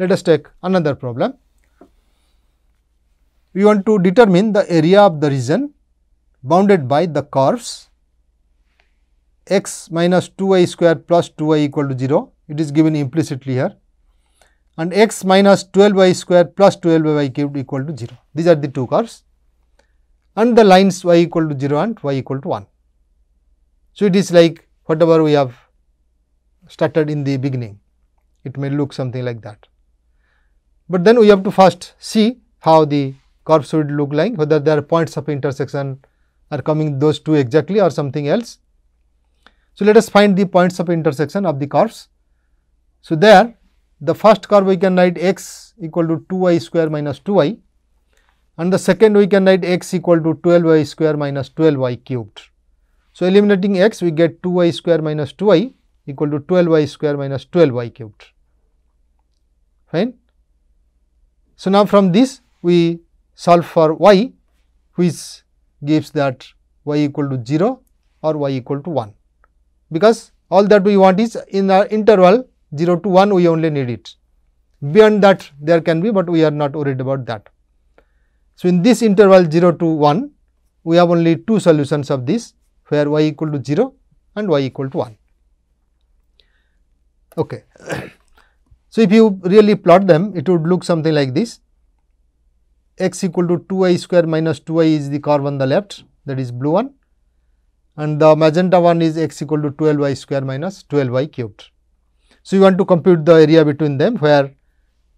Let us take another problem. We want to determine the area of the region bounded by the curves x minus y square plus y equal to 0. It is given implicitly here and x minus 12y square plus 12y cubed equal to 0. These are the two curves and the lines y equal to 0 and y equal to 1. So, it is like whatever we have started in the beginning, it may look something like that. But then we have to first see how the curves would look like, whether their points of intersection are coming those two exactly or something else. So, let us find the points of intersection of the curves. So, there the first curve we can write x equal to 2y square minus 2y and the second we can write x equal to 12y square minus 12y cubed. So, eliminating x we get 2y square minus 2y equal to 12y square minus 12y cubed, fine. So, now from this we solve for y which gives that y equal to 0 or y equal to 1 because all that we want is in our interval 0 to 1 we only need it beyond that there can be, but we are not worried about that. So, in this interval 0 to 1 we have only two solutions of this where y equal to 0 and y equal to 1. Okay. So, if you really plot them, it would look something like this x equal to 2i square minus 2i is the curve on the left that is blue one and the magenta one is x equal to 12y square minus 12y cubed. So, you want to compute the area between them where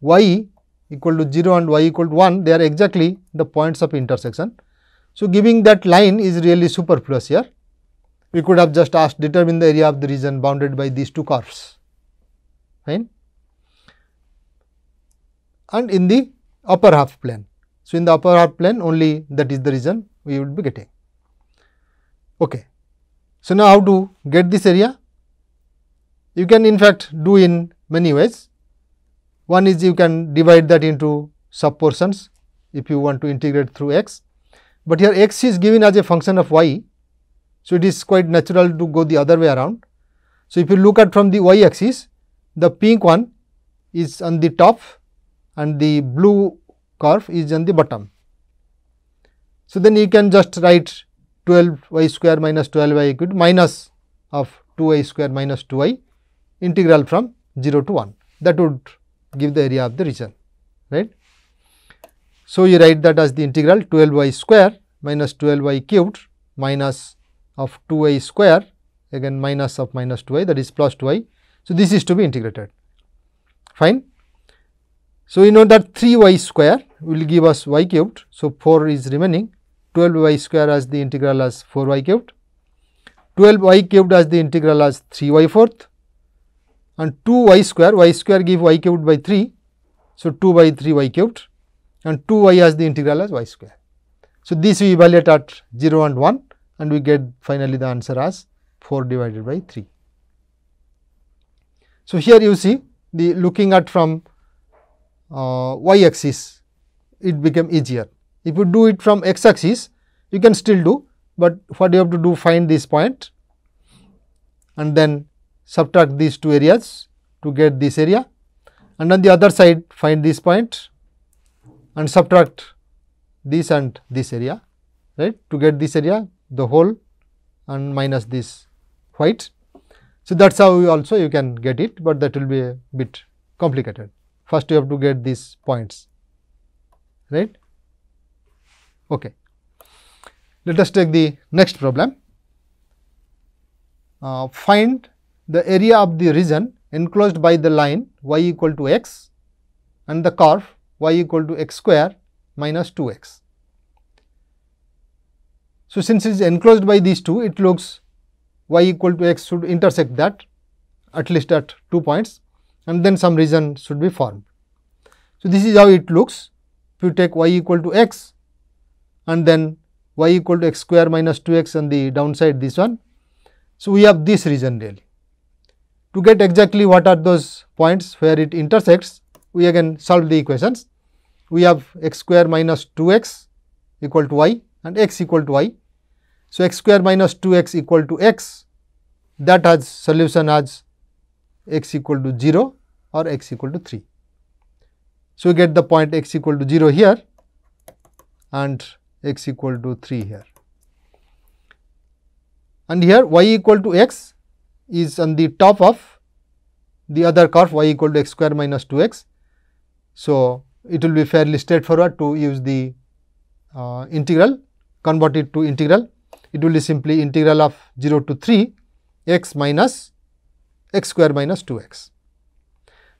y equal to 0 and y equal to 1 they are exactly the points of intersection. So, giving that line is really superfluous here. We could have just asked determine the area of the region bounded by these two curves, fine and in the upper half plane. So, in the upper half plane only that is the region we would be getting. Okay. So, now how to get this area? You can in fact do in many ways. One is you can divide that into sub portions if you want to integrate through x, but here x is given as a function of y. So, it is quite natural to go the other way around. So, if you look at from the y axis, the pink one is on the top and the blue curve is on the bottom. So, then you can just write 12 y square minus 12 y equal to minus of 2 y square minus 2 y integral from 0 to 1 that would give the area of the region right. So, you write that as the integral 12 y square minus 12 y cubed minus of 2 y square again minus of minus 2 y that is plus 2 y. So, this is to be integrated fine. So, we know that 3y square will give us y cubed. So, 4 is remaining 12y square as the integral as 4y cubed, 12y cubed as the integral as 3y fourth and 2y square, y square give y cubed by 3. So, 2 by 3y cubed and 2y as the integral as y square. So, this we evaluate at 0 and 1 and we get finally the answer as 4 divided by 3. So, here you see the looking at from uh, y axis it became easier. If you do it from x axis you can still do, but what you have to do find this point and then subtract these two areas to get this area and on the other side find this point and subtract this and this area right to get this area the whole and minus this white. So, that is how you also you can get it, but that will be a bit complicated first you have to get these points, right. Okay. Let us take the next problem. Uh, find the area of the region enclosed by the line y equal to x and the curve y equal to x square minus 2x. So, since it is enclosed by these two, it looks y equal to x should intersect that at least at two points and then some region should be formed. So, this is how it looks. If you take y equal to x and then y equal to x square minus 2 x and the downside this one. So, we have this region really. To get exactly what are those points where it intersects, we again solve the equations. We have x square minus 2 x equal to y and x equal to y. So, x square minus 2 x equal to x that has solution as x equal to 0 or x equal to 3. So, we get the point x equal to 0 here and x equal to 3 here. And here y equal to x is on the top of the other curve y equal to x square minus 2x. So, it will be fairly straightforward to use the uh, integral, convert it to integral. It will be simply integral of 0 to 3 x minus x square minus 2x.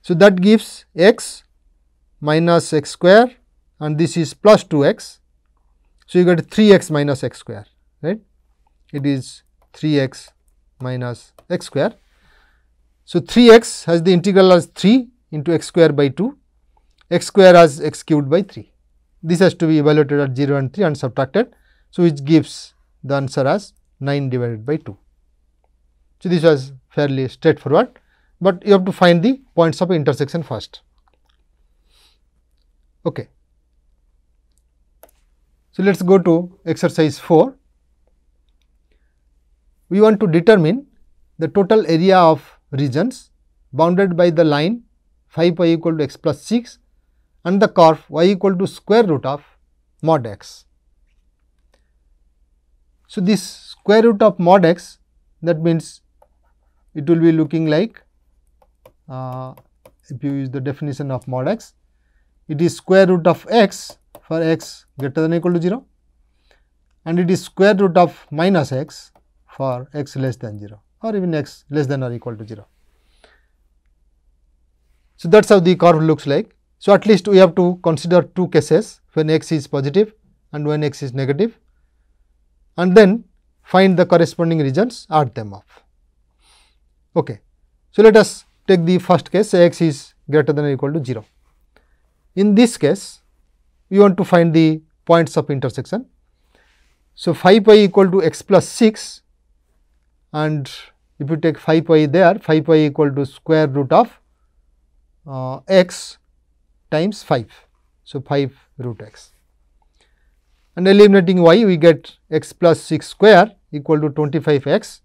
So, that gives x minus x square and this is plus 2x. So, you get 3x minus x square right it is 3x minus x square. So, 3x has the integral as 3 into x square by 2 x square as x cubed by 3 this has to be evaluated at 0 and 3 and subtracted. So, which gives the answer as 9 divided by 2. So, this was fairly straightforward but you have to find the points of intersection first. Okay. So, let us go to exercise 4. We want to determine the total area of regions bounded by the line phi pi equal to x plus 6 and the curve y equal to square root of mod x. So, this square root of mod x that means it will be looking like uh, if you use the definition of mod x, it is square root of x for x greater than equal to 0 and it is square root of minus x for x less than 0 or even x less than or equal to 0. So, that is how the curve looks like. So, at least we have to consider two cases when x is positive and when x is negative and then find the corresponding regions, add them up. Okay. So, let us take the first case x is greater than or equal to 0. In this case, we want to find the points of intersection. So, 5 pi equal to x plus 6 and if you take 5 pi there, 5 pi equal to square root of uh, x times 5. So, 5 root x and eliminating y we get x plus 6 square equal to 25 x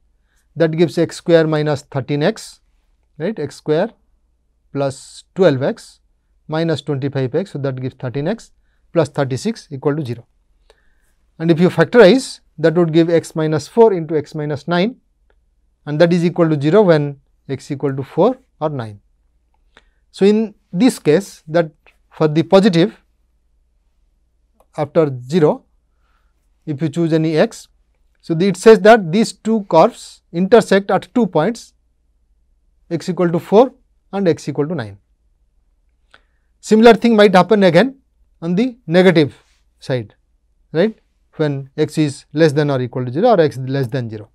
that gives x square minus 13 x right x square plus 12 x minus 25 x. So, that gives 13 x plus 36 equal to 0. And if you factorize that would give x minus 4 into x minus 9 and that is equal to 0 when x equal to 4 or 9. So, in this case that for the positive after 0 if you choose any x. So, it says that these two curves intersect at two points x equal to 4 and x equal to 9. Similar thing might happen again on the negative side, right, when x is less than or equal to 0 or x less than 0.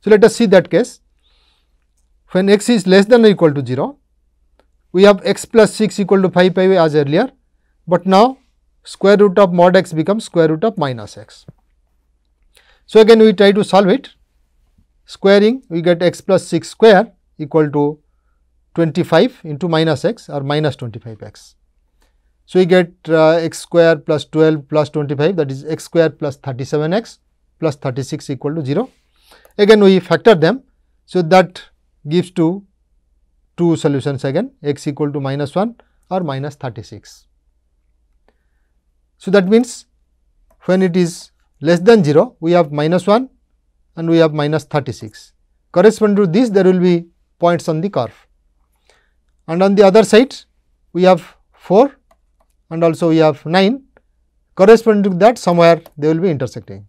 So, let us see that case. When x is less than or equal to 0, we have x plus 6 equal to 5 pi as earlier, but now square root of mod x becomes square root of minus x. So, again we try to solve it squaring we get x plus 6 square equal to 25 into minus x or minus 25 x. So, we get uh, x square plus 12 plus 25 that is x square plus 37 x plus 36 equal to 0. Again we factor them. So, that gives to two solutions again x equal to minus 1 or minus 36. So, that means when it is less than 0 we have minus 1 and we have minus 36. Corresponding to this there will be points on the curve. And on the other side, we have 4 and also we have 9 corresponding to that somewhere they will be intersecting.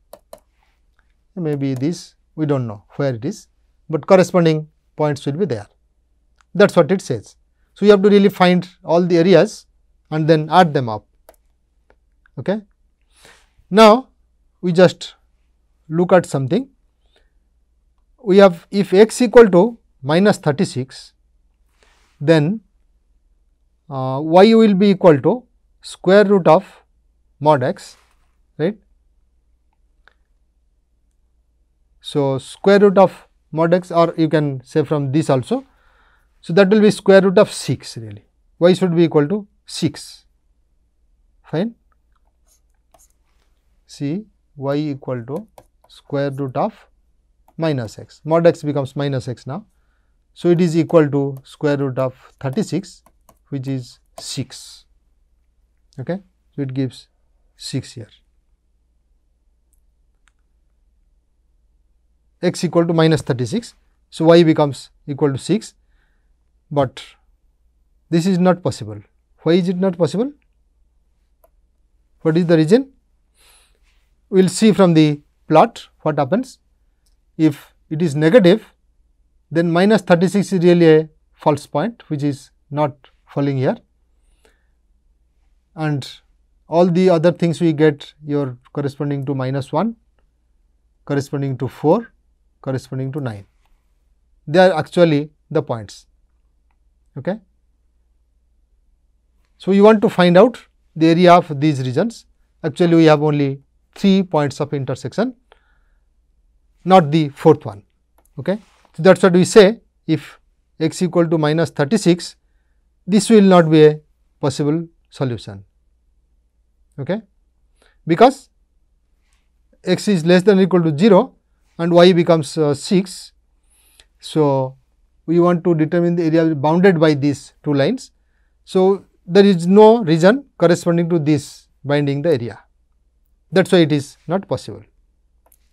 Maybe this we do not know where it is, but corresponding points will be there. That is what it says. So, you have to really find all the areas and then add them up. Okay. Now, we just look at something. We have if x equal to minus 36, then uh, y will be equal to square root of mod x, right. So, square root of mod x or you can say from this also. So, that will be square root of 6 really, y should be equal to 6, fine. See y equal to square root of minus x, mod x becomes minus x now. So, it is equal to square root of 36 which is 6. Okay. So, it gives 6 here. x equal to minus 36. So, y becomes equal to 6, but this is not possible. Why is it not possible? What is the reason? We will see from the plot what happens. If it is negative, then minus 36 is really a false point which is not falling here and all the other things we get your corresponding to minus 1, corresponding to 4, corresponding to 9. They are actually the points. Okay. So, you want to find out the area of these regions. Actually, we have only 3 points of intersection, not the fourth one. Okay. So, that is what we say if x equal to minus 36, this will not be a possible solution okay? because x is less than or equal to 0 and y becomes uh, 6. So, we want to determine the area bounded by these two lines. So, there is no region corresponding to this binding the area that is why it is not possible.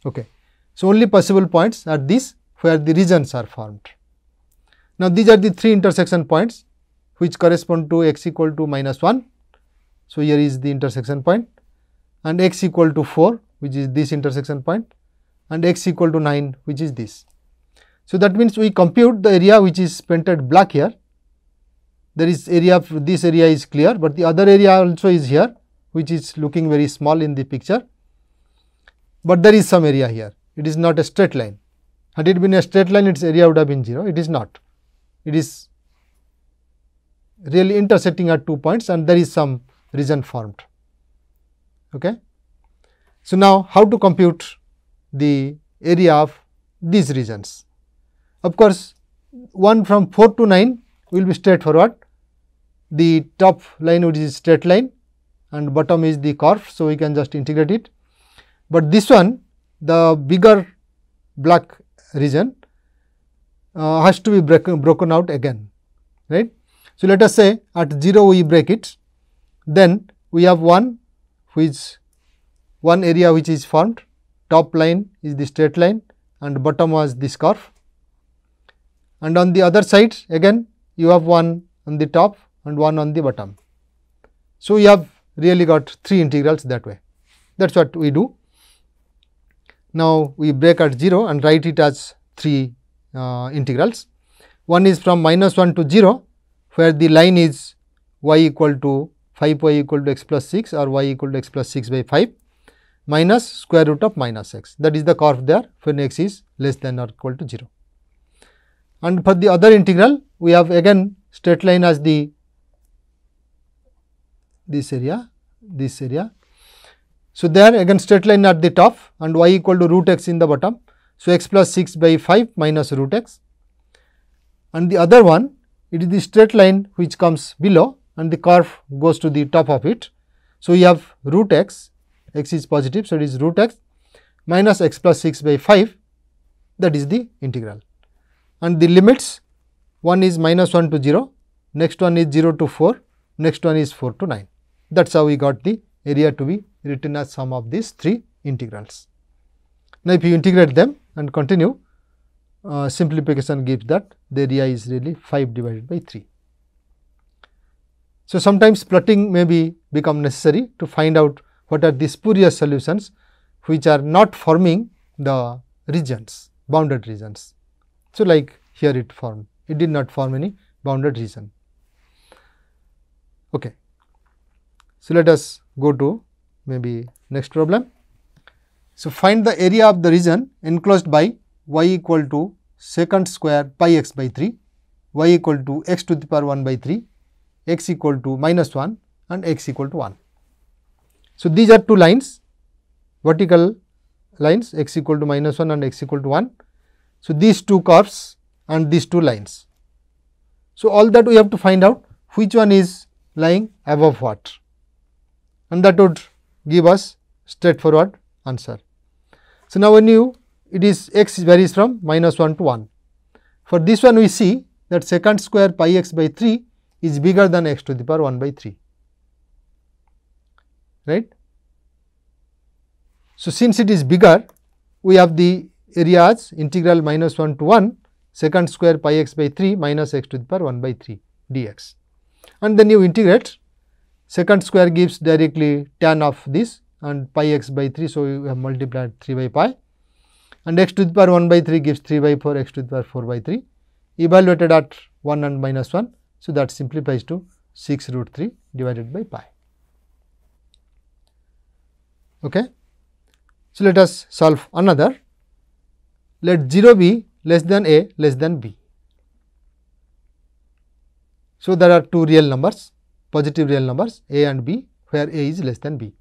Okay. So, only possible points are these where the regions are formed. Now, these are the three intersection points which correspond to x equal to minus 1. So, here is the intersection point and x equal to 4 which is this intersection point and x equal to 9 which is this. So, that means we compute the area which is painted black here. There is area this area is clear, but the other area also is here which is looking very small in the picture, but there is some area here. It is not a straight line had it been a straight line its area would have been 0, it is not. It is really intersecting at two points and there is some region formed. Okay? So, now how to compute the area of these regions? Of course, 1 from 4 to 9 will be straightforward. The top line which is straight line and bottom is the curve. So, we can just integrate it. But this one the bigger black region uh, has to be break, broken out again, right. So, let us say at 0 we break it, then we have one which one area which is formed, top line is the straight line and bottom was this curve and on the other side again you have one on the top and one on the bottom. So, you have really got three integrals that way that is what we do now, we break at 0 and write it as 3 uh, integrals. One is from minus 1 to 0 where the line is y equal to 5 y equal to x plus 6 or y equal to x plus 6 by 5 minus square root of minus x that is the curve there when x is less than or equal to 0. And for the other integral we have again straight line as the this area this area so, there again straight line at the top and y equal to root x in the bottom. So, x plus 6 by 5 minus root x and the other one it is the straight line which comes below and the curve goes to the top of it. So, we have root x, x is positive. So, it is root x minus x plus 6 by 5 that is the integral and the limits one is minus 1 to 0, next one is 0 to 4, next one is 4 to 9. That is how we got the area to be written as sum of these three integrals. Now, if you integrate them and continue, uh, simplification gives that the area is really 5 divided by 3. So, sometimes plotting may be become necessary to find out what are the spurious solutions which are not forming the regions, bounded regions. So, like here it formed, it did not form any bounded region. Okay. So, let us go to maybe next problem. So, find the area of the region enclosed by y equal to second square pi x by 3, y equal to x to the power 1 by 3, x equal to minus 1 and x equal to 1. So, these are two lines vertical lines x equal to minus 1 and x equal to 1. So, these two curves and these two lines. So, all that we have to find out which one is lying above what and that would give us straightforward answer. So, now when you it is x varies from minus 1 to 1. For this one we see that second square pi x by 3 is bigger than x to the power 1 by 3 right. So, since it is bigger we have the area as integral minus 1 to 1 second square pi x by 3 minus x to the power 1 by 3 dx and then you integrate second square gives directly tan of this and pi x by 3. So, you have multiplied 3 by pi and x to the power 1 by 3 gives 3 by 4 x to the power 4 by 3 evaluated at 1 and minus 1. So, that simplifies to 6 root 3 divided by pi. Okay. So, let us solve another let 0 be less than a less than b. So, there are two real numbers positive real numbers a and b where a is less than b.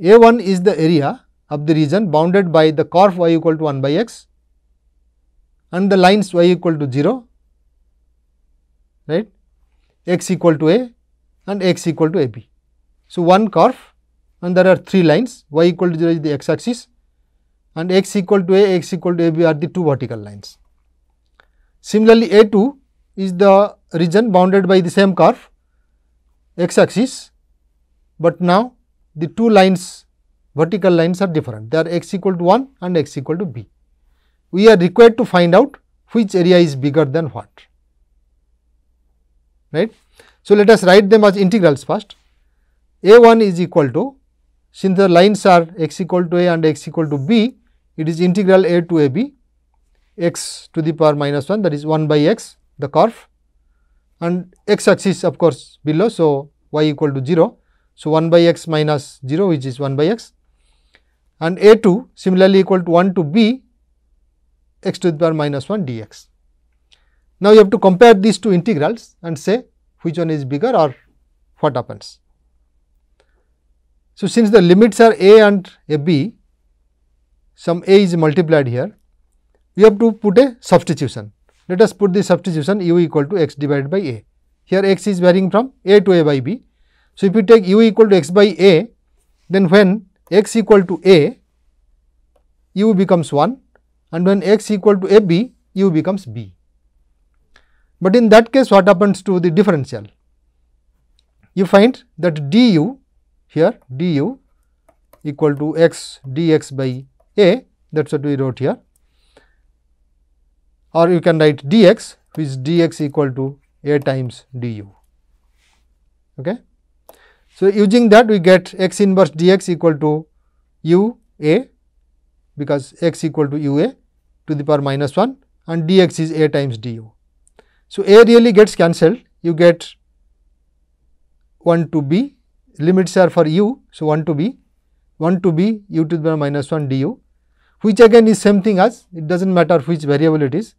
A1 is the area of the region bounded by the curve y equal to 1 by x and the lines y equal to 0 right x equal to a and x equal to ab. So, one curve and there are three lines y equal to 0 is the x axis and x equal to a x equal to ab are the two vertical lines. Similarly, a2 is the region bounded by the same curve x axis, but now the two lines vertical lines are different they are x equal to 1 and x equal to b. We are required to find out which area is bigger than what right. So, let us write them as integrals first a 1 is equal to since the lines are x equal to a and x equal to b it is integral a to a b x to the power minus 1 that is 1 by x the curve and x axis of course below. So, y equal to 0. So, 1 by x minus 0 which is 1 by x and a 2 similarly equal to 1 to b x to the power minus 1 dx. Now, you have to compare these two integrals and say which one is bigger or what happens. So, since the limits are a and a b, some a is multiplied here, we have to put a substitution. Let us put the substitution u equal to x divided by a. Here x is varying from a to a by b. So, if you take u equal to x by a, then when x equal to a, u becomes 1 and when x equal to a b, u becomes b. But in that case, what happens to the differential? You find that du here du equal to x dx by a that is what we wrote here or you can write dx which dx equal to a times du. Okay. So, using that we get x inverse dx equal to u a because x equal to u a to the power minus 1 and dx is a times du. So, a really gets cancelled you get 1 to b limits are for u. So, 1 to b 1 to b u to the power minus 1 du which again is same thing as it does not matter which variable it is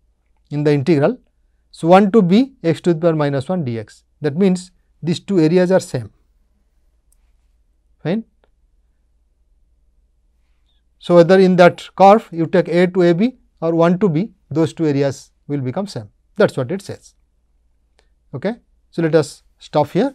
in the integral. So, 1 to b x to the power minus 1 dx that means these two areas are same fine. So, whether in that curve you take a to a b or 1 to b those two areas will become same that is what it says. Okay. So, let us stop here.